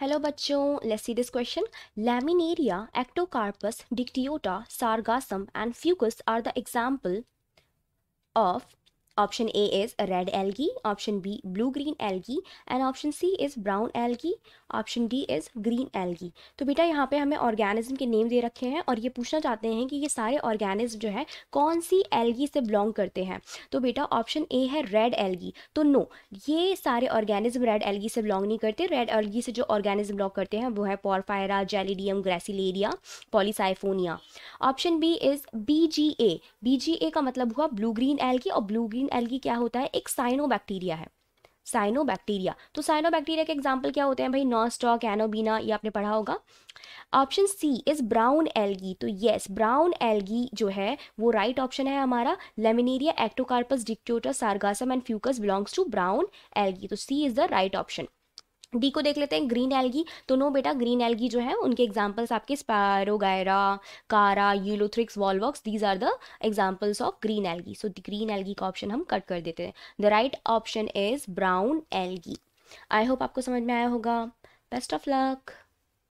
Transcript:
hello बच्चों let's see this question laminaria ectocarpus dictyota sargassum and fucus are the example of option A is red algae option B blue green algae and option C is brown algae option D is green algae तो बेटा यहाँ पे हमें organism के name दे रखे हैं और ये पूछना चाहते हैं कि ये सारे ऑर्गेनिज्म जो है कौन सी एल्गी से बिलोंग करते हैं तो बेटा ऑप्शन ए है रेड एल्गी तो नो ये सारे ऑर्गेनिज्म रेड एल्गी से बिलोंग नहीं करते रेड एल्गी से जो ऑर्गेनिज्म बिलोंग करते हैं वो है porphyra gelidium gracilaria polysiphonia option B is B G A B G A का मतलब हुआ ब्लू ग्रीन एल्गी और ब्लू ग्रीन एल्गी क्या होता है एक साइनो बैक्टीरिया है साइनो बैक्टीरिया तो साइनो बैक्टीरिया के एग्जाम्पल क्या होते हैं भाई नॉस्टॉक एनोबीना ये आपने पढ़ा होगा option C is brown algae तो येस ब्राउन एल्गी जो है वो राइट right ऑप्शन है हमारा laminaria ectocarpus dictyota sargassum and fucus belongs to brown algae तो C is the right option D को देख लेते हैं ग्रीन एल्गी तो नो बेटा ग्रीन एल्गी जो है उनके एग्जाम्पल्स आपके spirogyra chara ulothrix volvox these are the examples of green algae so green algae का ऑप्शन हम कट कर देते हैं the right option is brown algae I hope आपको समझ में आया होगा बेस्ट ऑफ लक